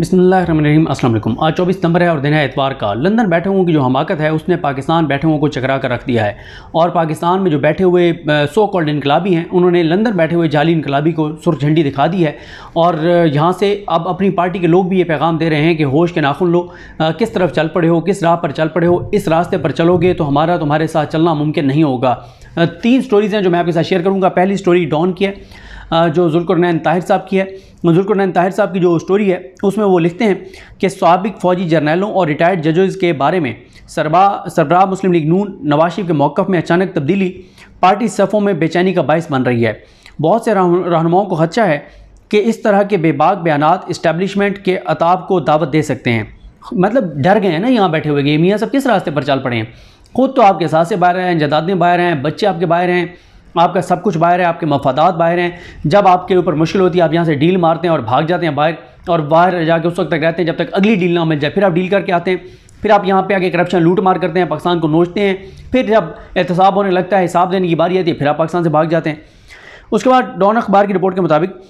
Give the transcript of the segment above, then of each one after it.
बिसमीम असल आज चौबीस नंबर है और दिन है एतवार का लंदन बैठे हुओं की जो हमाकत है उसने पाकिस्तान बैठे हुओं को चकरा कर रख दिया है और पाकिस्तान में जो बैठे हुए सो कॉल्ड इनकलाबी हैं उन्होंने लंदन बैठे हुए जाली इनकलाबी को सुर झंडी दिखा दी है और यहाँ से अब अपनी पार्टी के लोग भी ये पैगाम दे रहे हैं कि होश के नाखुन लो किस तरफ चल पड़े हो किस राह पर चल पड़े हो इस रास्ते पर चलोगे तो हमारा तुम्हारे साथ चलना मुमकिन नहीं होगा तीन स्टोरीज़ हैं जो मैं आपके साथ शेयर करूँगा पहली स्टोरी डॉन की है जो जुल्कर ताहिर साहब की है मंजूर कुरैन ताहिर साहब की जो स्टोरी है उसमें वो लिखते हैं कि सबक फ़ौजी जर्नैलों और रिटायर्ड जजेस के बारे में सरबा सरबराह मुस्लिम लीग नून नवाज शरीफ के मौक़ में अचानक तब्दीली पार्टी सफ़ों में बेचैनी का बायस बन रही है बहुत से रहनुमाओं को खदशा है कि इस तरह के बेबाक बयान इस्टेबलिशमेंट के अताब को दावत दे सकते हैं मतलब डर गए हैं ना यहाँ बैठे हुए गए मियाँ सब किस रास्ते पर चल पड़े हैं खुद तो आपके सासे बाहर हैं जदादे बाहर हैं बच्चे आपके बाहर हैं आपका सब कुछ बाहर है आपके मफादात बाहर हैं जब आपके ऊपर मुश्किल होती है आप यहाँ से डील मारते हैं और भाग जाते हैं बाहर और बाहर जाके उस वक्त तक रहते हैं जब तक अगली डील ना मिल जाए फिर आप डील करके आते हैं फिर आप यहाँ पे आके करप्शन लूट मार करते हैं पाकिस्तान को नोचते हैं फिर जब एहतसाब होने लगता है हिसाब देने की बारी आती है फिर आप पाकिस्तान से भाग जाते हैं उसके बाद डॉन अखबार की रिपोर्ट के मुताबिक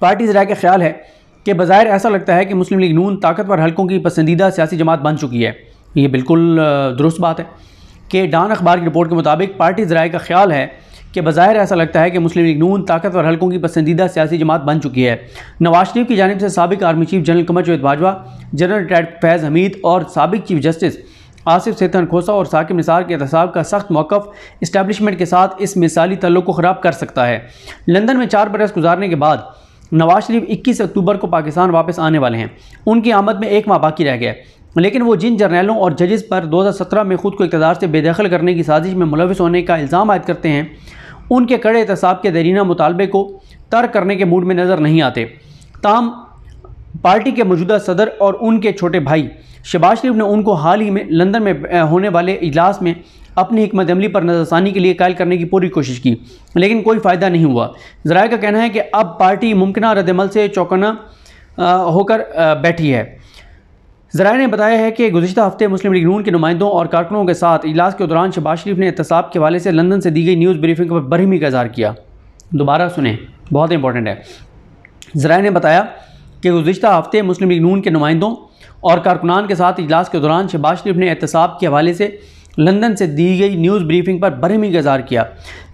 पार्टी जरा का ख्याल है कि बाहर ऐसा लगता है कि मुस्लिम लीग नून ताकतवर हल्कों की पसंदीदा सियासी जमात बन चुकी है ये बिल्कुल दुरुस्त बात है कि डान अखबार की रिपोर्ट के मुताबिक पार्टी ज़राए का ख्याल है कि बज़ाहिर ऐसा लगता है कि मुस्लिम लीग नून ताकतवर हलकों की पसंदीदा सियासी जमात बन चुकी है नवाज शरीफ की जानब से सबक आर्मी चीफ जनरल कमर चौथ बाजवा जनरल रिटायर्ड फैज़ हमीद और सबक चीफ जस्टिस आसिफ सेतन खोसा और साकिब निसार के एहतसाब का सख्त मौक़ इस्टबलिशमेंट के साथ इस मिसाली तल्लुक को ख़राब कर सकता है लंदन में चार बरस गुजारने के बाद नवाज शरीफ 21 अक्टूबर को पाकिस्तान वापस आने वाले हैं उनकी आमद में एक माह बाकी रह गया लेकिन वो जिन जर्नैलों और जजेस पर 2017 में खुद को इकतदार से बेदखल करने की साजिश में मुलविस होने का इल्ज़ाम आयद करते हैं उनके कड़े एहतसाब के दरीना मुतालबे को तर करने के मूड में नज़र नहीं आते ताम पार्टी के मौजूदा सदर और उनके छोटे भाई शबाज शरीफ ने उनको हाल ही में लंदन में होने वाले इजलास में अपनी हमत अमली पर नज़रसानी के लिए कायल करने की पूरी कोशिश की लेकिन कोई फ़ायदा नहीं हुआ जरा का कहना है कि अब पार्टी मुमकिन रदमल से चौकना होकर बैठी है जराये ने बताया है कि गुजशत हफ्ते मुस्लिम लीग नून के नुमाइंदों और कारकुनों के साथ इजलास के दौरान शबाज शरीफ ने एहतसाब के हवाले से लंदन से दी गई न्यूज़ ब्रीफिंग पर बरहमी का इजहार किया दोबारा सुने बहुत इंपॉर्टेंट है जराये ने बताया कि गुजशत हफ्ते मुस्लिम लीग नून के नुमाइंदों और कारकुनान के साथ इजलास के दौरान शबाज शरीफ ने एहतसाब के हवाले से लंदन से दी गई न्यूज़ ब्रीफिंग पर बरहमी गजार किया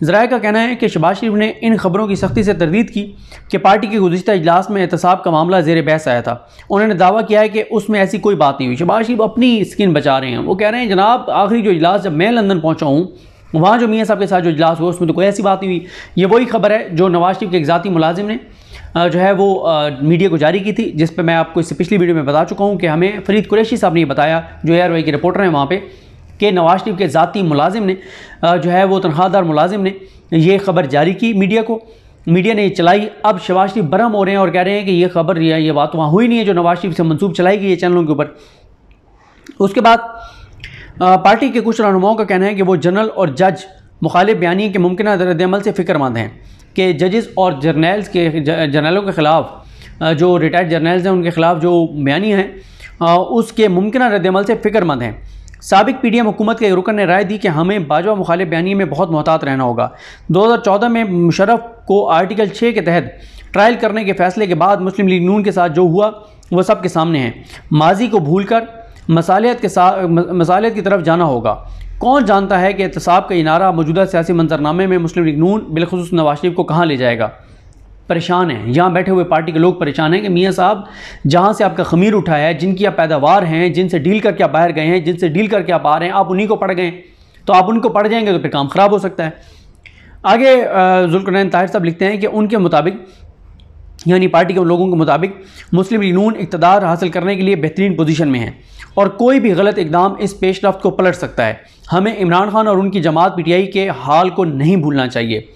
जराए का कहना है कि शबाज शरीफ ने इन खबरों की सख्ती से तरदीद की कि पार्टी के गुजशत अजलास में एहतसाब का मामला जेर बहस आया था उन्होंने दावा किया है कि उसमें ऐसी कोई बात नहीं हुई शबाज शरीफ अपनी स्किन बचा रहे हैं वो कह रहे हैं जनाब आखिरी जो इजलास जब मैं लंदन पहुँचा हूँ वहाँ जो मियाँ साहब के साथ जो इजलास हुआ उसमें तो कोई ऐसी बात नहीं हुई ये वही खबर है जो नवाज शरीफ के एक ज़ाती मुलाजिम ने जो है वो मीडिया को जारी की थी जिस पर मैं आपको इससे पिछली वीडियो में बता चुका हूँ कि हमें फरीद कुरैशी साहब ने बताया जो एयर वाई के रिपोर्टर हैं वहाँ पर के नवाज शरीफ के ज़ाती मुलाजिम ने जो है वो तनख्वाहदार मुलाजिम ने ये खबर जारी की मीडिया को मीडिया ने चलाई अब शवाज शरीफ बरहम हो रहे हैं और कह रहे हैं कि ये खबर या ये बात वहाँ हुई नहीं है जो नवाज शरीफ से मंसूब चलाई गई है चैनलों के ऊपर उसके बाद पार्टी के कुछ रहनुमाओं का कहना है कि वो जनरल और जज मुखालिफ बयानी के मुमकिन रद्दमल से फ़िक्रमंद हैं कि जजेस और जर्नल्स के जर्नलों के ख़िलाफ़ जो रिटायर्ड जर्नल्स हैं उनके ख़िलाफ़ जो बयानी हैं उसके मुमकिन रद्दमल से फ़िक्रमंद हैं सबक पी डी एम हुकूमत के रुकन ने राय दी कि हमें बाजवा मुखाल बयानी में बहुत मोहतात रहना होगा दो हज़ार चौदह में मुशरफ को आर्टिकल छः के तहत ट्रायल करने के फैसले के बाद मुस्लिम लीग नून के साथ जो हुआ वह सब के सामने है माजी को भूल कर मसालियत के साथ मसालियत की तरफ जाना होगा कौन जानता है कि एहतसाब का इनारा मौजूदा सियासी मंजरनामे में मुस्लिम लीग नून बिलखसूस नवाज शरीफ को कहाँ ले जाएगा परेशान हैं यहाँ बैठे हुए पार्टी के लोग परेशान हैं कि मियाँ साहब जहाँ से आपका खमीर उठाया है जिनकी आप पैदावार हैं जिनसे डील करके आप बाहर गए हैं जिनसे डील करके आप आ रहे हैं आप उन्हीं को पढ़ गए तो आप उनको पढ़ जाएंगे तो फिर काम ख़राब हो सकता है आगे जुल्कनैन ताहिर साहब लिखते हैं कि उनके मुताबिक यानी पार्टी के लोगों के मुताबिक मुस्लिम लीग नून इकतदार हासिल करने के लिए बेहतरीन पोजीशन में है और कोई भी गलत इकदाम इस पेशरफ को पलट सकता है हमें इमरान खान और उनकी जमात पीटीआई के हाल को नहीं भूलना चाहिए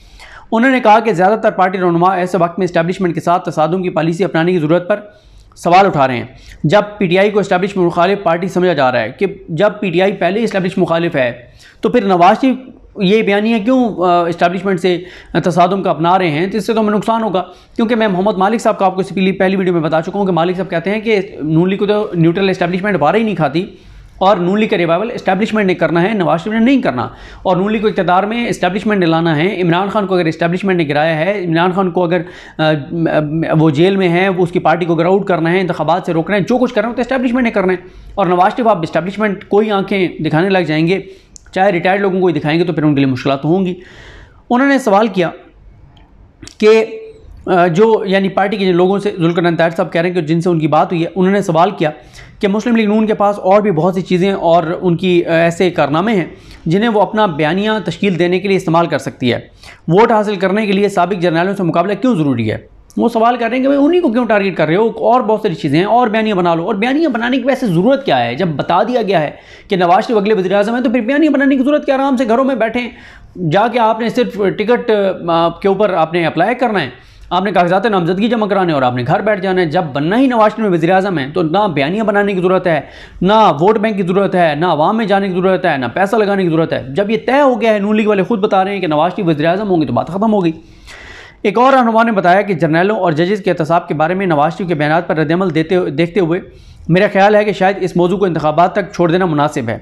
उन्होंने कहा कि ज़्यादातर पार्टी रहनुमा ऐसे वक्त में इस्टेबलिशमेंट के साथ तसादम की पॉलिसी अपनाने की ज़रूरत पर सवाल उठा रहे हैं जब पीटीआई को इस्टेब्लिश मुखालिफ पार्टी समझा जा रहा है कि जब पीटीआई पहले ही इस्टेब्लिश मुखालिफ है तो फिर नवाज शरीफ ये बयानियाँ क्यों इस्टेब्लिशमेंट से तसादम का अपना रहे हैं तो इससे तो हमें नुकसान होगा क्योंकि मैं मोहम्मद मालिक साहब का आपको इससे पहली वीडियो में बता चुका हूँ कि मालिक साहब कहते हैं कि नूली को तो न्यूट्रल इस्टेब्लिशमेंट बारह ही नहीं खाती और नून लीग का रिवाइवल इस्टेब्लिशमेंट ने करना है नवाज शरीफ ने नहीं करना और नून लीग को इकतदार में इस्टेब्लिशमेंट ने लाना है इमरान खान को अगर इस्टेब्लिशमेंट ने गिराया है इमरान खान को अगर वो जेल में है वो उसकी पार्टी को ग्राउंड करना है इंतबात से रोकना है जो कुछ करना है तो इस्टेब्लिशमेंट ने करना है और नवाज शरीफ आप इस्टेब्लिशमेंट को ही आँखें दिखाने लग जाएंगे चाहे रिटायर्ड लोगों को ही दिखाएंगे तो फिर उनके लिए मुश्किल तो होंगी उन्होंने सवाल किया कि जो यानी पार्टी के जिन लोगों से जुल्कर नंतार साहब कह रहे हैं कि जिनसे उनकी बात हुई है उन्होंने सवाल किया कि मुस्लिम लीग नून के पास और भी बहुत सी चीज़ें और उनकी ऐसे कारनामे हैं जिन्हें वो अपना बयानिया तश्ील देने के लिए इस्तेमाल कर सकती है वोट हासिल करने के लिए सबक जर्नलों से मुकाबला क्यों ज़रूरी है वो सवाल कर रहे हैं कि भाई उन्हीं को क्यों टारगेट कर रहे हो और बहुत सारी चीज़ें हैं और बयानियाँ बना लो और बयानियाँ बनाने की वैसे ज़रूरत क्या है जब बता दिया गया है कि नवाज शरीफ अगले वजी अजम है तो फिर बयानियाँ बनाने की ज़रूरत क्या आराम से घरों में बैठें जाके आपने सिर्फ टिकट के ऊपर आपने अप्लाई करना है आपने कागजात नामजदगी जमा कराने और आपने घर बैठ जाना है जब बनना ही नवाज शरीफ वजी अजम है तो ना बयानियाँ बनाने की ज़रूरत है ना वोट बैंक की ज़रूरत है ना आवाम में जाने की ज़रूरत है ना पैसा लगाने की ज़रूरत है जब यह तय हो गया है नू लीग वाले खुद बता रहे हैं कि नवाज शरीफ वजी अजम होंगे तो बात खत्म हो गई एक और रहनुमा ने बताया कि जर्नलों और जजेस के एहतसाब के बारे में नवाज शरीफ के बयान पर रद्दमल देते देखते हुए मेरा ख्याल है कि शायद इस मौजू को इंतबात तक छोड़ देना मुनासिब है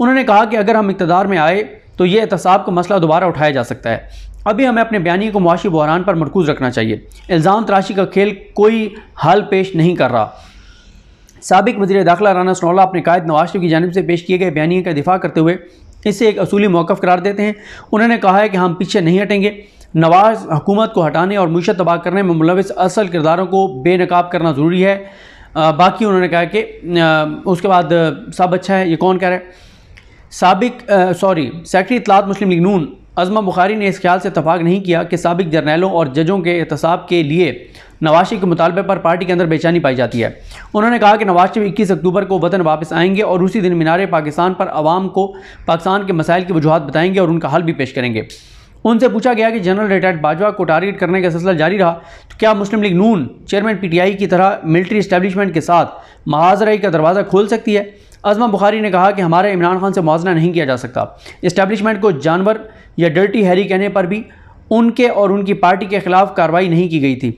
उन्होंने कहा कि अगर हम इकतदार में आए तो ये एहतसाब का मसला दोबारा उठाया जा सकता है अभी हमें अपने बयानी को मुआशी बहरान पर मरकूज़ रखना चाहिए इल्ज़ाम तराशी का खेल कोई हल पेश नहीं कर रहा सबक वजी दाखिला राना सनौला अपने कायद नवाज शरीफ की जानब से पेश किए गए बयानी का दिफा करते हुए इसे एक असूली मौक़ करार देते हैं उन्होंने कहा है कि हम पीछे नहीं हटेंगे नवाज हुकूमत को हटाने और मीशत तबाह करने में मुलविस असल किरदारों को बेनकाब करना ज़रूरी है आ, बाकी उन्होंने कहा कि आ, उसके बाद सब अच्छा है ये कौन कह रहा है सबक सॉरी सेक्रटरी इतलात मुस्लिम लीग नून अजमा बुखारी ने इस ख्याल से इतफाक़ नहीं किया कि सबक जर्नैलों और जजों के एहतसाब के लिए नवाशी के मुतालबे पर पार्टी के अंदर बेचैनी पाई जाती है उन्होंने कहा कि नवाज शरीफ इक्कीस अक्टूबर को वतन वापस आएंगे और उसी दिन मीनार पाकिस्तान पर आवाम को पाकिस्तान के मसाइल की वजूहत बताएंगे और उनका हल भी पेश करेंगे उनसे पूछा गया कि जनरल रिटायर्ड बाजवा को टारगेट करने का सिलसिला जारी रहा तो क्या Muslim league Noon chairman PTI की तरह मिलिट्री इस्टेब्लिशमेंट के साथ महाजराई का दरवाज़ा खोल सकती है अजमा बुखारी ने कहा कि हमारे इमरान खान से मुआजना नहीं किया जा सकता इस्टेब्लिशमेंट को जानवर या डर्टी हैरी कहने पर भी उनके और उनकी पार्टी के खिलाफ कार्रवाई नहीं की गई थी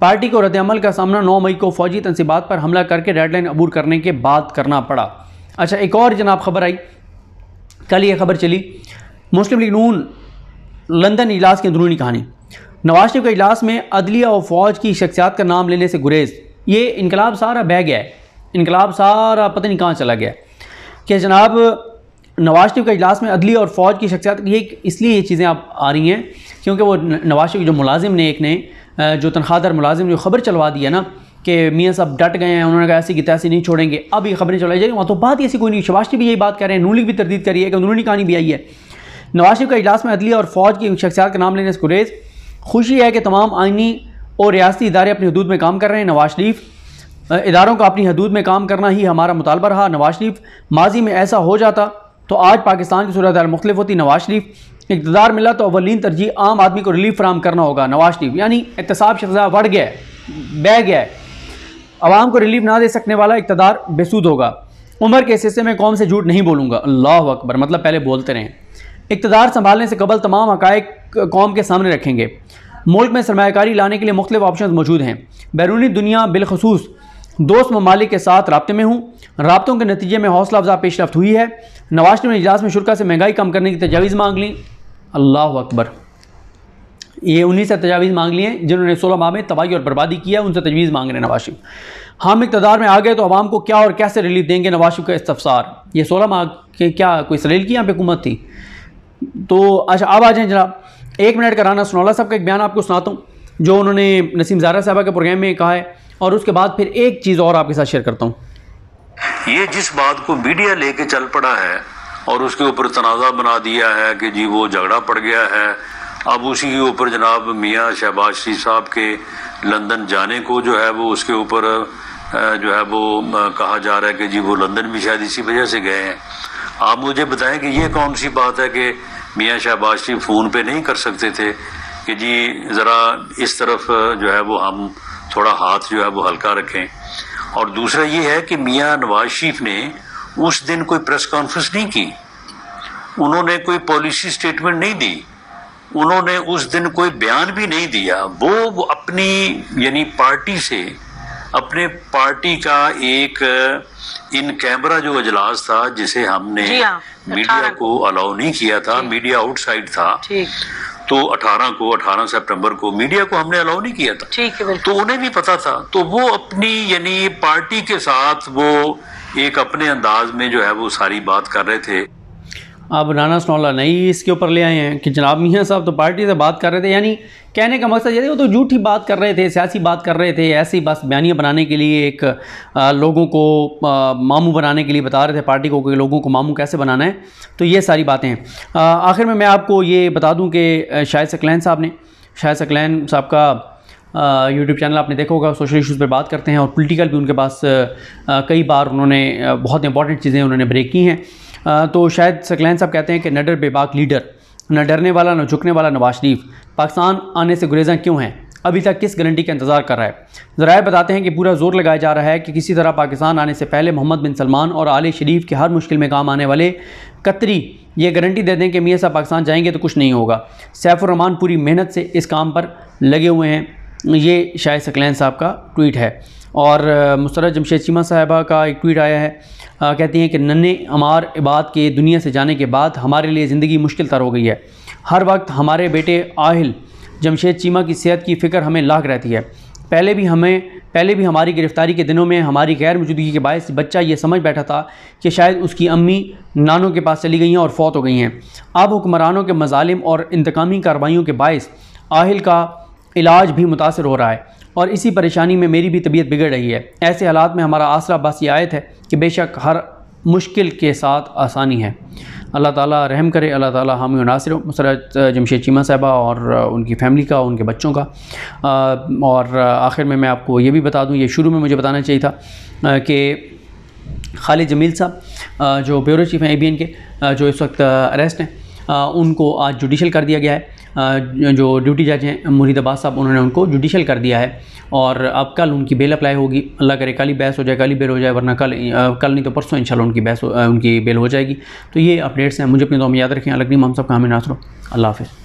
पार्टी को रद्दमल का सामना नौ मई को फौजी तनसीबात पर हमला करके रेड लाइन अबूर करने के बाद करना पड़ा अच्छा एक और जनाब खबर आई कल ये खबर चली मुस्लिम लीग नून लंदन इजलास की अंदरूनी कहानी नवाज शरीफ के इजलास में अदलिया और फौज की शख्सियात का नाम लेने से गुरेज ये इनकलाब सारा बह गया है इनकलाब सारा पता नहीं कहाँ चला गया कि जनाब नवाज शरीफ के अजलास में अदली और फ़ौज की शख्सियात ये इसलिए ये चीज़ें आप आ रही हैं क्योंकि वो नवाज शरीफ जो मुलाजिम ने एक ने जो तनख्वाहदार मुलाजिम ने खबर चलवा दी है ना कि मियाँ साहब डट गए हैं उन्होंने कहा ऐसी की तैसी नहीं छोड़ेंगे अब ये खबरें चलाई जाएगी वहाँ तो बात ऐसी कोई नहीं शबाज शरीफ भी यही बात कर रहे हैं नूली भी तरदीद करी है कि उन्होंने कहानी भी आई है नवाज शरीफ का अजलास में अदली और फ़ौज की शख्सियात का नाम लेने से गुरेज खुशी है कि तमाम आइनी और रियाती इदारे अपने हदूद में काम कर रहे हैं नवाज शरीफ इदारों का अपनी हदूद में काम करना ही हमारा मुतालबा रहा नवाज शरीफ माजी में ऐसा हो जाता तो आज पाकिस्तान की सूरत मुख्तलिफ होती नवाज शरीफ इकतदार मिला तो अवलिन तरजीह आम आदमी को रिलीफ फ्राहम करना होगा नवाज शरीफ यानी एहतसाब शजा बढ़ गया है बह गया है आवाम को रिलीफ ना दे सकने वाला इकतदार बेसूद होगा उम्र के हिस्से में कौम से झूठ नहीं बोलूँगा अल्लाह अकबर मतलब पहले बोलते रहें इकतदार संभालने से कबल तमाम हक़ कौम के सामने रखेंगे मुल्क में सरमाकारी लाने के लिए मुख्तफ ऑप्शन मौजूद हैं बैरूनी दुनिया बिलखसूस दोस्त ममालिक के साथ रबते में हूँ रबतों के नतीजे में हौसला अफजा पेशरफ हुई है नवाज शरीफ ने इजलास में शुरा से महंगाई कम करने की तजावीज़ मांग ली अल्लाह अकबर ये उन्हीं से तजावीज़ मांग ली हैं जिन्होंने सोलह माह में तबाही और बर्बादी की है उनसे तजवीज़ मांग रहे हैं नवाशिफ हम इकतदार में आ गए तो आवाम को क्या और कैसे रिलीफ देंगे नवाशिफ का इस्तफसार ये सोलह माह के क्या कोई सलील की यहाँ पर हुकूमत थी तो अच्छा अब आ जाएँ जनाब एक मिनट का राना सुनौला साहब का एक बयान आपको सुनाता हूँ जो उन्होंने नसीम जारा साहबा के प्रोग्राम में कहा है और उसके बाद फिर एक चीज़ और आपके साथ शेयर करता हूँ ये जिस बात को मीडिया लेके चल पड़ा है और उसके ऊपर तनाज़ा बना दिया है कि जी वो झगड़ा पड़ गया है अब उसी के ऊपर जनाब मियाँ शहबाज शरीफ साहब के लंदन जाने को जो है वो उसके ऊपर जो है वो कहा जा रहा है कि जी वो लंदन भी शायद इसी वजह से गए हैं आप मुझे बताएं कि ये कौन सी बात है कि मियाँ शहबाज शरीफ फ़ोन पे नहीं कर सकते थे कि जी ज़रा इस तरफ जो है वो हम थोड़ा हाथ जो है वो हल्का रखें और दूसरा ये है कि मियाँ नवाज शरीफ ने उस दिन कोई प्रेस कॉन्फ्रेंस नहीं की उन्होंने कोई पॉलिसी स्टेटमेंट नहीं दी उन्होंने उस दिन कोई बयान भी नहीं दिया वो, वो अपनी यानी पार्टी से अपने पार्टी का एक इन कैमरा जो अजलास था जिसे हमने हाँ, मीडिया को अलाउ नहीं किया था मीडिया आउटसाइड था तो 18 को 18 सितंबर को मीडिया को हमने अलाउ नहीं किया था ठीक है तो उन्हें भी पता था तो वो अपनी यानी पार्टी के साथ वो एक अपने अंदाज में जो है वो सारी बात कर रहे थे आप नाना सनौला नहीं इसके ऊपर ले आए हैं कि जनाब मियाँ साहब तो पार्टी से बात कर रहे थे यानी कहने का मकसद ये थे वो तो झूठी बात कर रहे थे सियासी बात कर रहे थे ऐसी बस बयानियाँ बनाने के लिए एक आ, लोगों को आ, मामू बनाने के लिए बता रहे थे पार्टी को कि लोगों को मामू कैसे बनाना है तो ये सारी बातें हैं आखिर में मैं आपको ये बता दूँ कि शाहिद सकलैन साहब ने शाहिद सकलैन साहब का यूट्यूब चैनल आपने देखा होगा सोशल इशूज़ पर बात करते हैं और पोलिटिकल भी उनके पास कई बार उन्होंने बहुत इंपॉर्टेंट चीज़ें उन्होंने ब्रेक की हैं तो शायद सकलैन साहब कहते हैं कि नडर बेबाक लीडर न डरने वाला न झुकने वाला नवाज शरीफ पाकिस्तान आने से गुरेजा क्यों हैं अभी तक किस गारंटी का इंतज़ार कर रहा है ज़राए बताते हैं कि पूरा जोर लगाया जा रहा है कि किसी तरह पाकिस्तान आने से पहले मोहम्मद बिन सलमान और आल शरीफ के हर मुश्किल में काम आने वाले कतरी ये गारंटी दे दें कि मियाँ साहब पाकिस्तान जाएंगे तो कुछ नहीं होगा सैफुररहमान पूरी मेहनत से इस काम पर लगे हुए हैं ये शायद सकलैन साहब का ट्वीट है और मुसरत जमशेद चीमा साहबा का एक ट्वीट आया है आ, कहती हैं कि नन्हे अमार इबाद के दुनिया से जाने के बाद हमारे लिए ज़िंदगी मुश्किल तर हो गई है हर वक्त हमारे बेटे आहिल जमशेद चीमा की सेहत की फ़िक्र हमें लाख रहती है पहले भी हमें पहले भी हमारी गिरफ़्तारी के दिनों में हमारी गैर मौजूदगी के बायस बच्चा ये समझ बैठा था कि शायद उसकी अम्मी नानों के पास चली गई हैं और फौत हो गई हैं अब हुक्मरानों के मजालिम और इंतकामी कार्रवाईों के बायस आहिल का इलाज भी मुतासर हो रहा है और इसी परेशानी में मेरी भी तबीयत बिगड़ रही है ऐसे हालात में हमारा आसरा बस ये आयत है कि बेशक हर मुश्किल के साथ आसानी है अल्लाह ताला रहम करे अल्लाह ताला हामी नासिर मुसरत जमशेद चीमा साहबा और उनकी फैमिली का उनके बच्चों का और आखिर में मैं आपको ये भी बता दूं ये शुरू में मुझे बताना चाहिए था कि खालिद जमील साहब जो ब्यूरो चीफ हैं ए के जो इस वक्त अरेस्ट हैं उनको आज जुडिशल कर दिया गया है जो ड्यूटी जज हैं मुरीद अब्बास साहब उन्होंने उनको जुडिशल कर दिया है और अब कल उनकी बेल अप्लाई होगी अल्लाह करे कल ही बहस हो जाए कल ही बेल हो जाए वरना कल कल नहीं तो परसों इंशाल्लाह उनकी बहस उनकी बेल हो जाएगी तो ये अपडेट्स हैं मुझे अपनी दो में याद रखें अलग नहीं हम सब हमें नासरों अल्लाह हाफिज़